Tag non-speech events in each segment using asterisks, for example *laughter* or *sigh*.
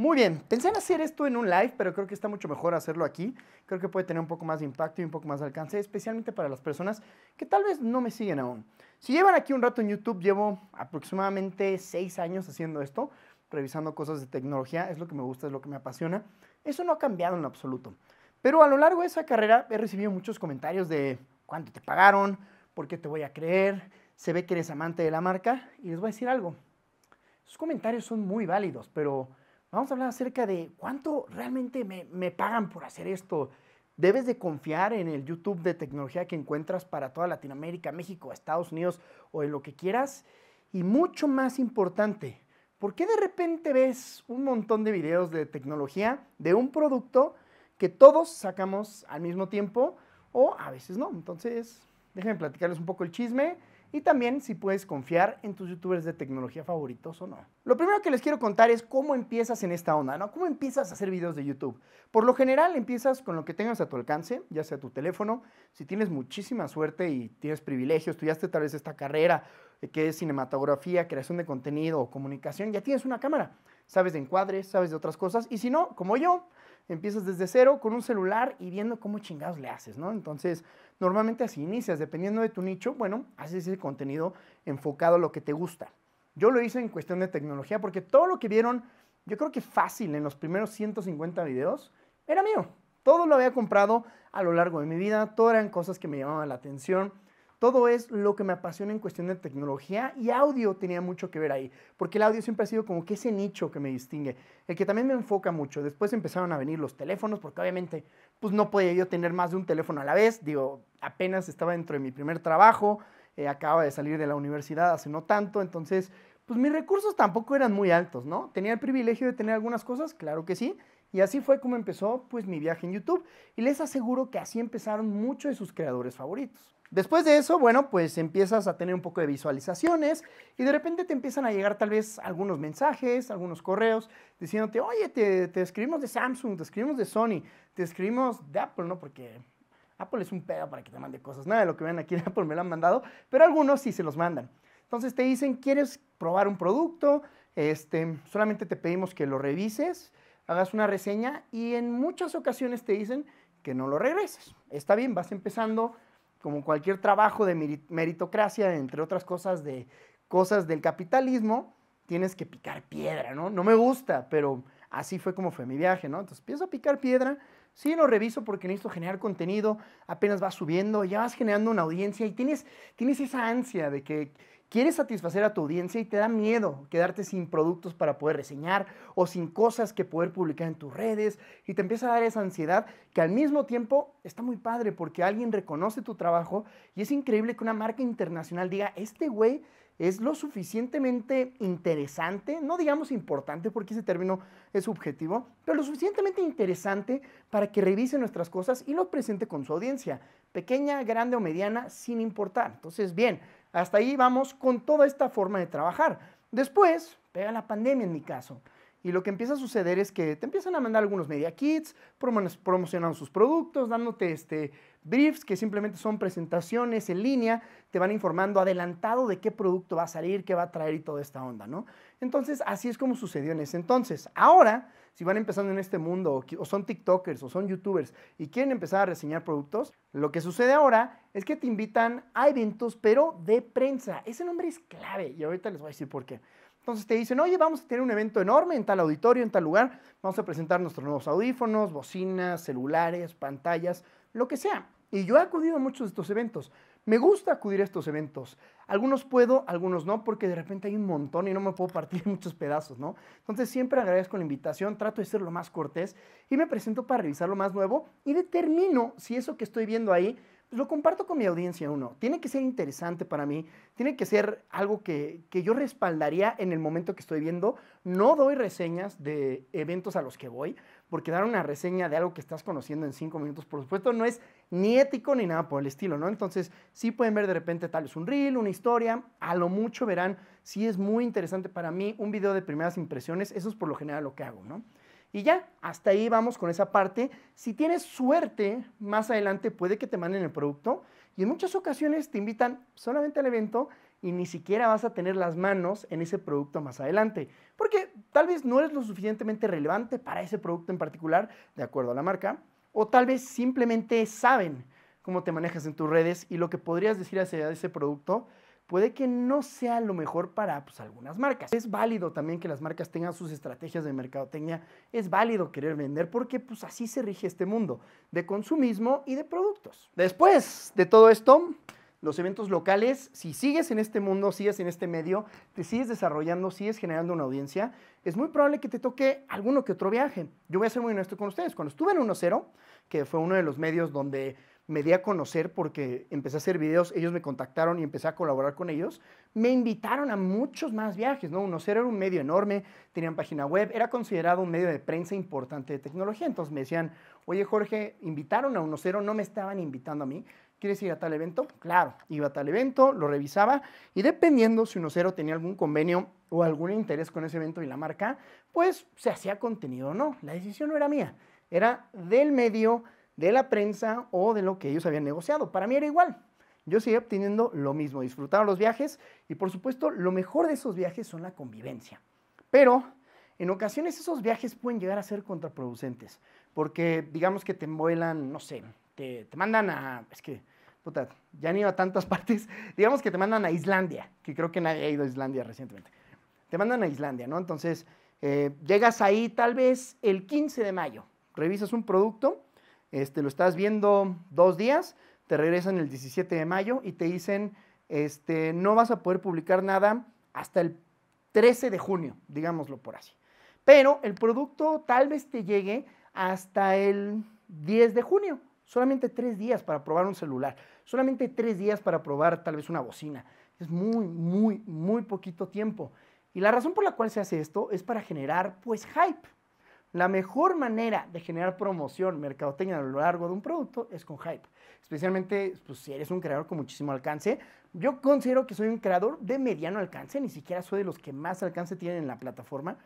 Muy bien, pensé en hacer esto en un live, pero creo que está mucho mejor hacerlo aquí. Creo que puede tener un poco más de impacto y un poco más de alcance, especialmente para las personas que tal vez no me siguen aún. Si llevan aquí un rato en YouTube, llevo aproximadamente seis años haciendo esto, revisando cosas de tecnología, es lo que me gusta, es lo que me apasiona. Eso no ha cambiado en absoluto. Pero a lo largo de esa carrera he recibido muchos comentarios de cuánto te pagaron, por qué te voy a creer, se ve que eres amante de la marca, y les voy a decir algo. Sus comentarios son muy válidos, pero Vamos a hablar acerca de cuánto realmente me, pagan por hacer esto. Debes de confiar en el YouTube de tecnología que encuentras para toda Latinoamérica, México, Estados Unidos o en lo que quieras. Y mucho más importante, ¿por qué de repente ves un montón de videos de tecnología de un producto que todos sacamos al mismo tiempo o a veces no? Entonces, déjenme platicarles un poco el chisme y también si puedes confiar en tus youtubers de tecnología favoritos o no. Lo primero que les quiero contar es cómo empiezas en esta onda, ¿no? ¿Cómo empiezas a hacer videos de YouTube? Por lo general empiezas con lo que tengas a tu alcance, ya sea tu teléfono, si tienes muchísima suerte y tienes privilegios, estudiaste tal vez esta carrera eh, que es cinematografía, creación de contenido o comunicación, ya tienes una cámara, sabes de encuadres, sabes de otras cosas y si no, como yo, empiezas desde cero con un celular y viendo cómo chingados le haces, ¿no? Entonces, normalmente así inicias, dependiendo de tu nicho, bueno, haces ese contenido enfocado a lo que te gusta. Yo lo hice en cuestión de tecnología porque todo lo que vieron, yo creo que fácil en los primeros 150 videos, era mío. Todo lo había comprado a lo largo de mi vida, todo eran cosas que me llamaban la atención todo es lo que me apasiona en cuestión de tecnología y audio tenía mucho que ver ahí, porque el audio siempre ha sido como que ese nicho que me distingue, el que también me enfoca mucho. Después empezaron a venir los teléfonos, porque obviamente pues no podía yo tener más de un teléfono a la vez, digo, apenas estaba dentro de mi primer trabajo, eh, acababa de salir de la universidad hace no tanto, entonces pues mis recursos tampoco eran muy altos, ¿no? Tenía el privilegio de tener algunas cosas, claro que sí, y así fue como empezó pues mi viaje en YouTube. Y les aseguro que así empezaron muchos de sus creadores favoritos. Después de eso, bueno, pues empiezas a tener un poco de visualizaciones y de repente te empiezan a llegar tal vez algunos mensajes, algunos correos diciéndote, oye, te, te escribimos de Samsung, te escribimos de Sony, te escribimos de Apple, ¿no? Porque Apple es un pedo para que te mande cosas. Nada de lo que ven aquí en Apple me lo han mandado, pero algunos sí se los mandan. Entonces te dicen, ¿quieres probar un producto? Este, solamente te pedimos que lo revises, hagas una reseña y en muchas ocasiones te dicen que no lo regreses. Está bien, vas empezando como cualquier trabajo de meritocracia, entre otras cosas de cosas del capitalismo, tienes que picar piedra, ¿no? No me gusta, pero así fue como fue mi viaje, ¿no? Entonces empiezo a picar piedra, sí lo reviso porque necesito generar contenido, apenas vas subiendo, ya vas generando una audiencia y tienes, tienes esa ansia de que Quieres satisfacer a tu audiencia y te da miedo quedarte sin productos para poder reseñar o sin cosas que poder publicar en tus redes y te empieza a dar esa ansiedad que al mismo tiempo está muy padre porque alguien reconoce tu trabajo y es increíble que una marca internacional diga, este güey es lo suficientemente interesante, no digamos importante porque ese término es subjetivo, pero lo suficientemente interesante para que revise nuestras cosas y lo presente con su audiencia, pequeña, grande o mediana, sin importar. Entonces, bien, hasta ahí vamos con toda esta forma de trabajar. Después, pega la pandemia en mi caso. Y lo que empieza a suceder es que te empiezan a mandar algunos media kits, promocionando sus productos, dándote este, briefs que simplemente son presentaciones en línea, te van informando adelantado de qué producto va a salir, qué va a traer y toda esta onda, ¿no? Entonces, así es como sucedió en ese entonces. Ahora, si van empezando en este mundo, o son TikTokers, o son YouTubers, y quieren empezar a reseñar productos, lo que sucede ahora es que te invitan a eventos, pero de prensa. Ese nombre es clave, y ahorita les voy a decir por qué. Entonces te dicen, oye, vamos a tener un evento enorme en tal auditorio, en tal lugar, vamos a presentar nuestros nuevos audífonos, bocinas, celulares, pantallas, lo que sea. Y yo he acudido a muchos de estos eventos. Me gusta acudir a estos eventos. Algunos puedo, algunos no, porque de repente hay un montón y no me puedo partir en *laughs* muchos pedazos, ¿no? Entonces siempre agradezco la invitación, trato de ser lo más cortés y me presento para revisar lo más nuevo y determino si eso que estoy viendo ahí lo comparto con mi audiencia uno. Tiene que ser interesante para mí, tiene que ser algo que, yo respaldaría en el momento que estoy viendo. No doy reseñas de eventos a los que voy, porque dar una reseña de algo que estás conociendo en cinco minutos, por supuesto, no es ni ético ni nada por el estilo, ¿no? Entonces, sí pueden ver de repente tal es un reel, una historia, a lo mucho verán, si es muy interesante para mí un video de primeras impresiones, eso es por lo general lo que hago, ¿no? Y ya, hasta ahí vamos con esa parte. Si tienes suerte, más adelante puede que te manden el producto y en muchas ocasiones te invitan solamente al evento y ni siquiera vas a tener las manos en ese producto más adelante, porque tal vez no eres lo suficientemente relevante para ese producto en particular, de acuerdo a la marca, o tal vez simplemente saben cómo te manejas en tus redes y lo que podrías decir hacia ese producto puede que no sea lo mejor para pues, algunas marcas. Es válido también que las marcas tengan sus estrategias de mercadotecnia, es válido querer vender porque pues, así se rige este mundo de consumismo y de productos. Después de todo esto, los eventos locales, si sigues en este mundo, sigues en este medio, te sigues desarrollando, sigues generando una audiencia, es muy probable que te toque alguno que otro viaje. Yo voy a ser muy honesto con ustedes. Cuando estuve en 1.0, que fue uno de los medios donde me di a conocer porque empecé a hacer videos, ellos me contactaron y empecé a colaborar con ellos, me invitaron a muchos más viajes, ¿no? Uno era un medio enorme, tenían página web, era considerado un medio de prensa importante de tecnología, entonces me decían, oye Jorge, invitaron a Unocero, no me estaban invitando a mí, ¿quieres ir a tal evento? Claro, iba a tal evento, lo revisaba y dependiendo si Unocero tenía algún convenio o algún interés con ese evento y la marca, pues se hacía contenido o no, la decisión no era mía, era del medio, de la prensa o de lo que ellos habían negociado. Para mí era igual. Yo seguía obteniendo lo mismo, disfrutaba los viajes y por supuesto lo mejor de esos viajes son la convivencia. Pero en ocasiones esos viajes pueden llegar a ser contraproducentes porque digamos que te vuelan, no sé, te, te mandan a... Es que puta, ya han ido a tantas *laughs* partes. Digamos que te mandan a Islandia, que creo que nadie ha ido a Islandia recientemente. Te mandan a Islandia, ¿no? Entonces, eh, llegas ahí tal vez el 15 de mayo, revisas un producto este, lo estás viendo dos días, te regresan el 17 de mayo y te dicen, este, no vas a poder publicar nada hasta el 13 de junio, digámoslo por así. Pero el producto tal vez te llegue hasta el 10 de junio. Solamente tres días para probar un celular, solamente tres días para probar tal vez una bocina. Es muy, muy, muy poquito tiempo. Y la razón por la cual se hace esto es para generar pues hype. La mejor manera de generar promoción, mercadotecnia a lo largo de un producto es con hype. Especialmente pues, si eres un creador con muchísimo alcance. Yo considero que soy un creador de mediano alcance, ni siquiera soy de los que más alcance tienen en la plataforma,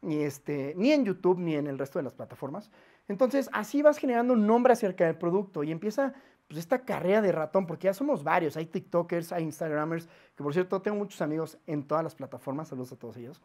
ni, este, ni en YouTube, ni en el resto de las plataformas. Entonces, así vas generando un nombre acerca del producto y empieza pues, esta carrera de ratón, porque ya somos varios. Hay TikTokers, hay Instagramers, que por cierto tengo muchos amigos en todas las plataformas, saludos a todos ellos.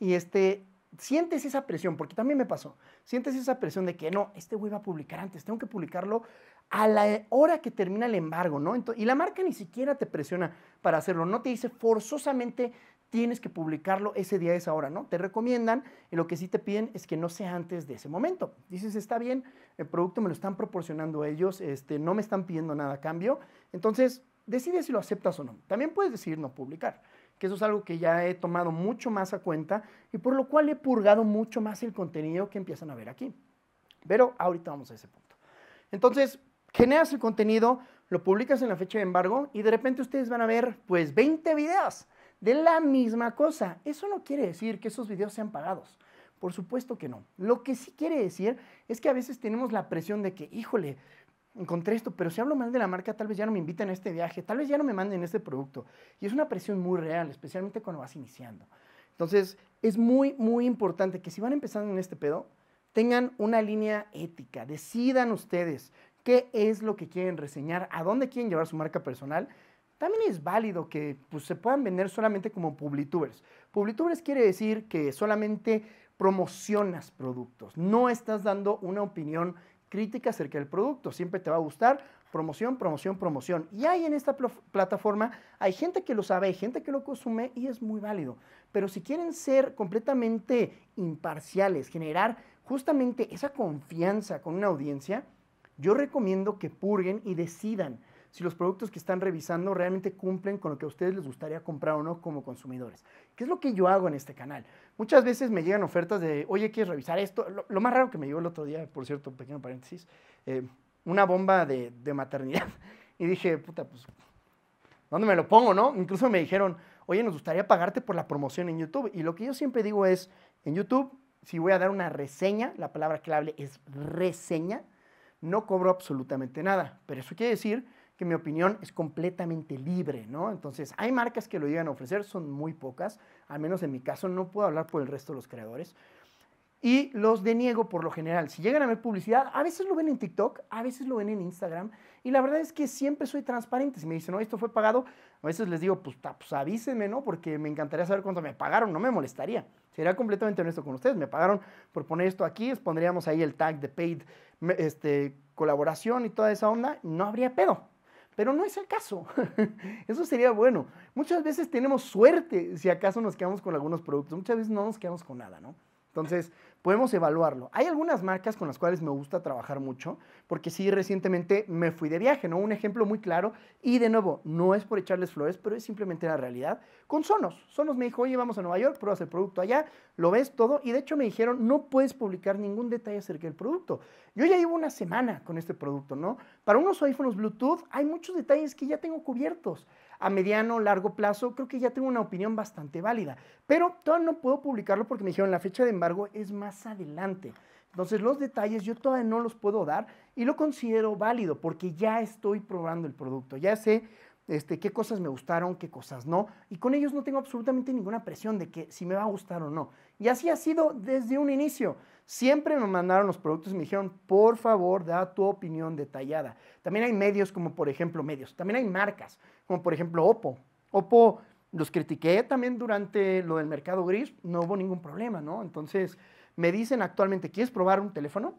Y este, sientes esa presión, porque también me pasó, sientes esa presión de que no, este güey va a publicar antes, tengo que publicarlo a la hora que termina el embargo, ¿no? y la marca ni siquiera te presiona para hacerlo, no te dice forzosamente tienes que publicarlo ese día, esa hora, ¿no? Te recomiendan, y lo que sí te piden es que no sea antes de ese momento. Dices, está bien, el producto me lo están proporcionando ellos, este, no me están pidiendo nada a cambio, entonces decide si lo aceptas o no. También puedes decidir no publicar que eso es algo que ya he tomado mucho más a cuenta y por lo cual he purgado mucho más el contenido que empiezan a ver aquí. Pero ahorita vamos a ese punto. Entonces, generas el contenido, lo publicas en la fecha de embargo y de repente ustedes van a ver pues 20 videos de la misma cosa. Eso no quiere decir que esos videos sean pagados. Por supuesto que no. Lo que sí quiere decir es que a veces tenemos la presión de que, híjole, encontré esto, pero si hablo mal de la marca, tal vez ya no me inviten a este viaje, tal vez ya no me manden este producto. Y es una presión muy real, especialmente cuando vas iniciando. Entonces, es muy, muy importante que si van empezando en este pedo, tengan una línea ética, decidan ustedes qué es lo que quieren reseñar, a dónde quieren llevar su marca personal. También es válido que pues, se puedan vender solamente como publitubers. Publitubers quiere decir que solamente promocionas productos, no estás dando una opinión crítica acerca del producto. Siempre te va a gustar promoción, promoción, promoción. Y hay en esta plataforma, hay gente que lo sabe, hay gente que lo consume y es muy válido. Pero si quieren ser completamente imparciales, generar justamente esa confianza con una audiencia, yo recomiendo que purguen y decidan si los productos que están revisando realmente cumplen con lo que a ustedes les gustaría comprar o no como consumidores. ¿Qué es lo que yo hago en este canal? Muchas veces me llegan ofertas de, oye, ¿quieres revisar esto? Lo, más raro que me llegó el otro día, por cierto, pequeño paréntesis, eh, una bomba de, de maternidad. *laughs* y dije, puta, pues, ¿dónde me lo pongo, no? Incluso me dijeron, oye, nos gustaría pagarte por la promoción en YouTube. Y lo que yo siempre digo es, en YouTube, si voy a dar una reseña, la palabra clave es reseña, no cobro absolutamente nada. Pero eso quiere decir que mi opinión es completamente libre, ¿no? Entonces, hay marcas que lo llegan a ofrecer, son muy pocas, al menos en mi caso, no puedo hablar por el resto de los creadores. Y los deniego por lo general. Si llegan a ver publicidad, a veces lo ven en TikTok, a veces lo ven en Instagram. Y la verdad es que siempre soy transparente. Si me dicen, no, esto fue pagado, a veces les digo, pues, pues, avísenme, ¿no? Porque me encantaría saber cuánto me pagaron, no me molestaría. Sería completamente honesto con ustedes. Me pagaron por poner esto aquí, les pondríamos ahí el tag de paid este, colaboración y toda esa onda. No habría pedo, pero no es el caso. *laughs* Eso sería bueno. Muchas veces tenemos suerte si acaso nos quedamos con algunos productos. Muchas veces no nos quedamos con nada, ¿no? Entonces, podemos evaluarlo. Hay algunas marcas con las cuales me gusta trabajar mucho, porque sí, recientemente me fui de viaje, ¿no? Un ejemplo muy claro, y de nuevo, no es por echarles flores, pero es simplemente la realidad, con Sonos. Sonos me dijo, oye, vamos a Nueva York, pruebas el producto allá, lo ves todo, y de hecho me dijeron, no puedes publicar ningún detalle acerca del producto. Yo ya llevo una semana con este producto, ¿no? Para unos audífonos Bluetooth hay muchos detalles que ya tengo cubiertos a mediano, largo plazo, creo que ya tengo una opinión bastante válida. Pero todavía no puedo publicarlo porque me dijeron la fecha de embargo es más adelante. Entonces los detalles yo todavía no los puedo dar y lo considero válido porque ya estoy probando el producto, ya sé este, qué cosas me gustaron, qué cosas no, y con ellos no tengo absolutamente ninguna presión de que si me va a gustar o no. Y así ha sido desde un inicio. Siempre me mandaron los productos y me dijeron, por favor, da tu opinión detallada. También hay medios como, por ejemplo, medios. También hay marcas, como por ejemplo Oppo. Oppo los critiqué también durante lo del mercado gris, no hubo ningún problema, ¿no? Entonces, me dicen actualmente, ¿quieres probar un teléfono?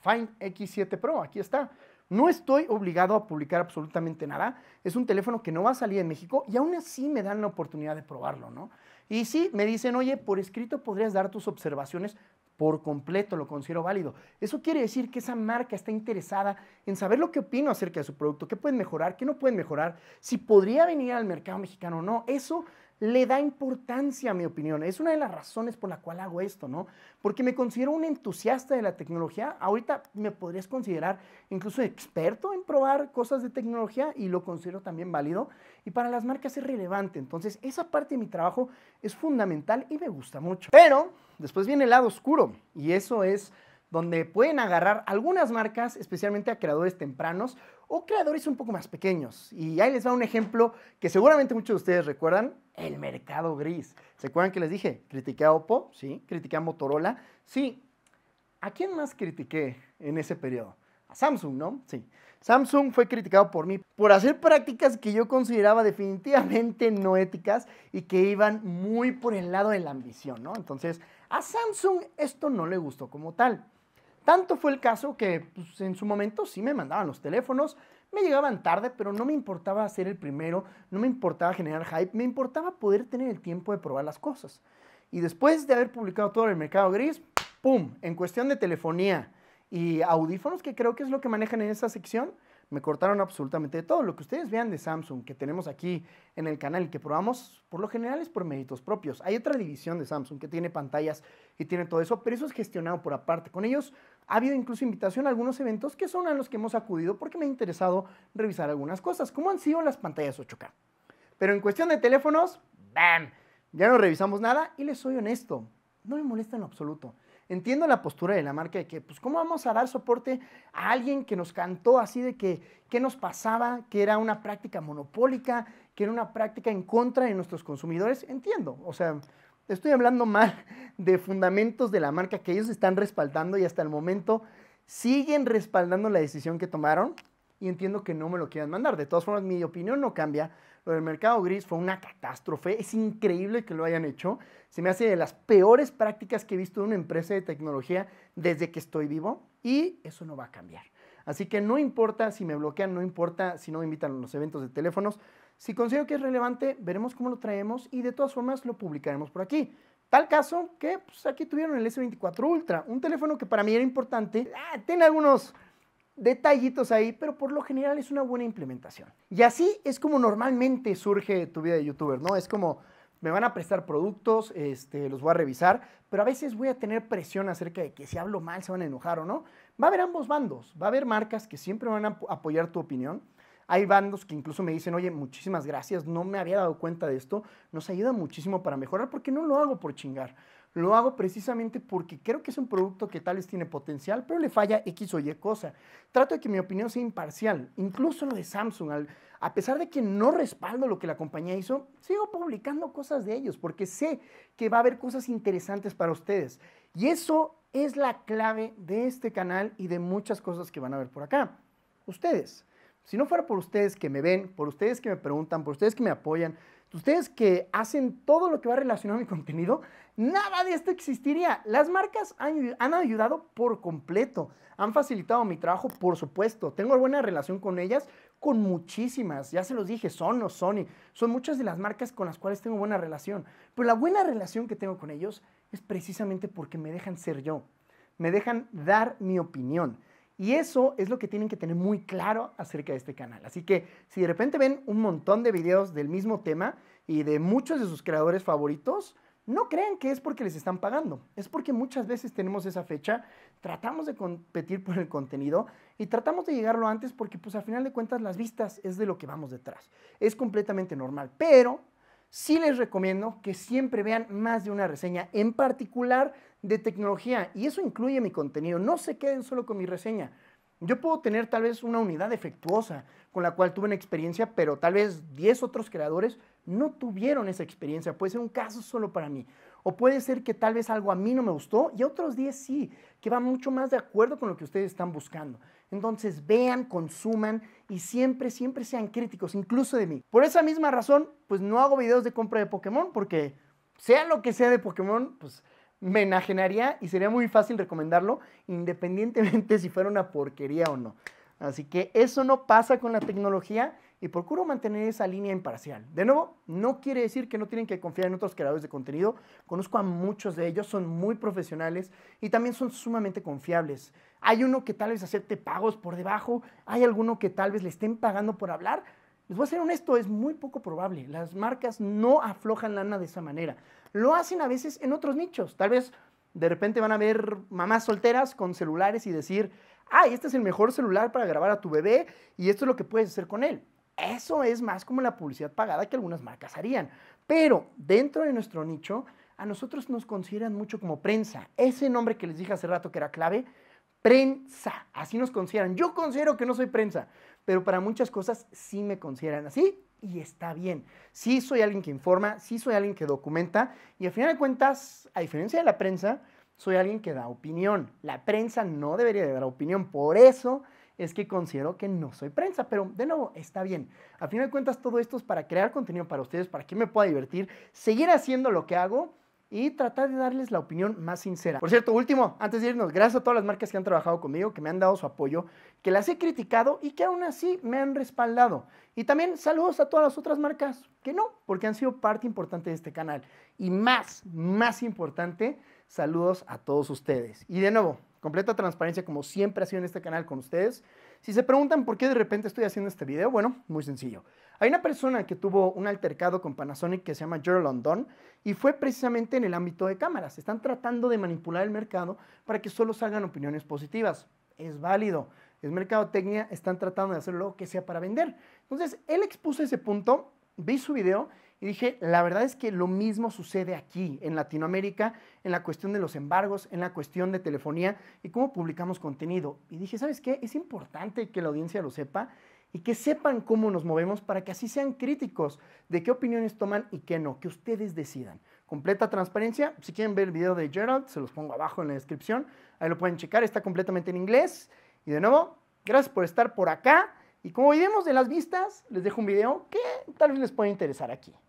Find X7 Pro, aquí está. No estoy obligado a publicar absolutamente nada. Es un teléfono que no va a salir en México y aún así me dan la oportunidad de probarlo, ¿no? Y sí, me dicen, oye, por escrito podrías dar tus observaciones por completo, lo considero válido. Eso quiere decir que esa marca está interesada en saber lo que opino acerca de su producto, qué pueden mejorar, qué no pueden mejorar, si podría venir al mercado mexicano o no. Eso le da importancia a mi opinión. Es una de las razones por la cual hago esto, ¿no? Porque me considero un entusiasta de la tecnología. Ahorita me podrías considerar incluso experto en probar cosas de tecnología y lo considero también válido. Y para las marcas es relevante. Entonces, esa parte de mi trabajo es fundamental y me gusta mucho. Pero después viene el lado oscuro y eso es donde pueden agarrar algunas marcas, especialmente a creadores tempranos o creadores un poco más pequeños. Y ahí les da un ejemplo que seguramente muchos de ustedes recuerdan el mercado gris. ¿Se acuerdan que les dije? Critiqué a Oppo, sí, critiqué a Motorola, sí. ¿A quién más critiqué en ese periodo? A Samsung, ¿no? Sí. Samsung fue criticado por mí por hacer prácticas que yo consideraba definitivamente no éticas y que iban muy por el lado de la ambición, ¿no? Entonces, a Samsung esto no le gustó como tal. Tanto fue el caso que pues, en su momento sí me mandaban los teléfonos, me llegaban tarde, pero no me importaba ser el primero, no me importaba generar hype, me importaba poder tener el tiempo de probar las cosas. Y después de haber publicado todo el mercado gris, ¡pum! En cuestión de telefonía y audífonos, que creo que es lo que manejan en esa sección, me cortaron absolutamente todo. Lo que ustedes vean de Samsung que tenemos aquí en el canal y que probamos, por lo general es por méritos propios. Hay otra división de Samsung que tiene pantallas y tiene todo eso, pero eso es gestionado por aparte. Con ellos ha habido incluso invitación a algunos eventos que son a los que hemos acudido porque me ha interesado revisar algunas cosas, como han sido las pantallas 8K. Pero en cuestión de teléfonos, ¡bam! Ya no revisamos nada y les soy honesto, no me molesta en lo absoluto entiendo la postura de la marca de que, pues, ¿cómo vamos a dar soporte a alguien que nos cantó así de que qué nos pasaba, que era una práctica monopólica, que era una práctica en contra de nuestros consumidores? Entiendo, o sea, estoy hablando mal *laughs* de fundamentos de la marca que ellos están respaldando y hasta el momento siguen respaldando la decisión que tomaron y entiendo que no me lo quieran mandar. De todas formas, mi opinión no cambia el mercado gris fue una catástrofe. Es increíble que lo hayan hecho. Se me hace de las peores prácticas que he visto en una empresa de tecnología desde que estoy vivo y eso no va a cambiar. Así que no importa si me bloquean, no importa si no me invitan a los eventos de teléfonos. Si considero que es relevante, veremos cómo lo traemos y de todas formas lo publicaremos por aquí. Tal caso que pues, aquí tuvieron el S24 Ultra, un teléfono que para mí era importante. Ah, tiene algunos detallitos ahí, pero por lo general es una buena implementación. Y así es como normalmente surge tu vida de youtuber, ¿no? Es como me van a prestar productos, este, los voy a revisar, pero a veces voy a tener presión acerca de que si hablo mal se van a enojar o no. Va a haber ambos bandos, va a haber marcas que siempre van a apoyar tu opinión. Hay bandos que incluso me dicen, oye, muchísimas gracias, no me había dado cuenta de esto, nos ayuda muchísimo para mejorar porque no lo hago por chingar lo hago precisamente porque creo que es un producto que tal vez tiene potencial, pero le falla X o Y cosa. Trato de que mi opinión sea imparcial, incluso lo de Samsung. a pesar de que no respaldo lo que la compañía hizo, sigo publicando cosas de ellos porque sé que va a haber cosas interesantes para ustedes. Y eso es la clave de este canal y de muchas cosas que van a ver por acá. Ustedes. Si no fuera por ustedes que me ven, por ustedes que me preguntan, por ustedes que me apoyan, Ustedes que hacen todo lo que va relacionado a mi contenido, nada de esto existiría. Las marcas han, ayudado por completo, han facilitado mi trabajo, por supuesto. Tengo buena relación con ellas, con muchísimas. Ya se los dije, son o Sony. Son muchas de las marcas con las cuales tengo buena relación. Pero la buena relación que tengo con ellos es precisamente porque me dejan ser yo. Me dejan dar mi opinión y eso es lo que tienen que tener muy claro acerca de este canal. Así que si de repente ven un montón de videos del mismo tema y de muchos de sus creadores favoritos, no crean que es porque les están pagando, es porque muchas veces tenemos esa fecha, tratamos de competir por el contenido y tratamos de llegarlo antes porque pues al final de cuentas las vistas es de lo que vamos detrás. Es completamente normal, pero sí les recomiendo que siempre vean más de una reseña, en particular de tecnología y eso incluye mi contenido. No se queden solo con mi reseña. Yo puedo tener tal vez una unidad defectuosa con la cual tuve una experiencia, pero tal vez 10 otros creadores no tuvieron esa experiencia. Puede ser un caso solo para mí. O puede ser que tal vez algo a mí no me gustó y a otros 10 sí, que va mucho más de acuerdo con lo que ustedes están buscando. Entonces vean, consuman y siempre, siempre sean críticos, incluso de mí. Por esa misma razón, pues no hago videos de compra de Pokémon, porque sea lo que sea de Pokémon, pues me enajenaría y sería muy fácil recomendarlo, independientemente *laughs* si fuera una porquería o no. Así que eso no pasa con la tecnología y procuro mantener esa línea imparcial. De nuevo, no quiere decir que no tienen que confiar en otros creadores de contenido. Conozco a muchos de ellos, son muy profesionales y también son sumamente confiables. Hay uno que tal vez acepte pagos por debajo, hay alguno que tal vez le estén pagando por hablar. Les voy a ser honesto, es muy poco probable. Las marcas no aflojan lana de esa manera lo hacen a veces en otros nichos. Tal vez de repente van a ver mamás solteras con celulares y decir, ay, ah, este es el mejor celular para grabar a tu bebé y esto es lo que puedes hacer con él. Eso es más como la publicidad pagada que algunas marcas harían. Pero dentro de nuestro nicho, a nosotros nos consideran mucho como prensa. Ese nombre que les dije hace rato que era clave, prensa. Así nos consideran. Yo considero que no soy prensa, pero para muchas cosas sí me consideran así y está bien. Sí soy alguien que informa, sí soy alguien que documenta y al final de cuentas, a diferencia de la prensa, soy alguien que da opinión. La prensa no debería de dar opinión, por eso es que considero que no soy prensa, pero de nuevo, está bien. A final de cuentas, todo esto es para crear contenido para ustedes, para que me pueda divertir, seguir haciendo lo que hago y tratar de darles la opinión más sincera. Por cierto, último, antes de irnos, gracias a todas las marcas que han trabajado conmigo, que me han dado su apoyo, que las he criticado y que aún así me han respaldado. Y también saludos a todas las otras marcas que no, porque han sido parte importante de este canal. Y más, más importante, saludos a todos ustedes. Y de nuevo, completa transparencia como siempre ha sido en este canal con ustedes. Si se preguntan por qué de repente estoy haciendo este video, bueno, muy sencillo. Hay una persona que tuvo un altercado con Panasonic que se llama Gerald London y fue precisamente en el ámbito de cámaras. Están tratando de manipular el mercado para que solo salgan opiniones positivas. Es válido. Es mercadotecnia, están tratando de hacer lo que sea para vender. Entonces, él expuso ese punto, vi su video y dije, la verdad es que lo mismo sucede aquí, en Latinoamérica, en la cuestión de los embargos, en la cuestión de telefonía y cómo publicamos contenido. Y dije, ¿sabes qué? Es importante que la audiencia lo sepa y que sepan cómo nos movemos para que así sean críticos de qué opiniones toman y qué no, que ustedes decidan. Completa transparencia, si quieren ver el video de Gerald, se los pongo abajo en la descripción, ahí lo pueden checar, está completamente en inglés. Y de nuevo, gracias por estar por acá y como vivimos de las vistas, les dejo un video que tal vez les pueda interesar aquí.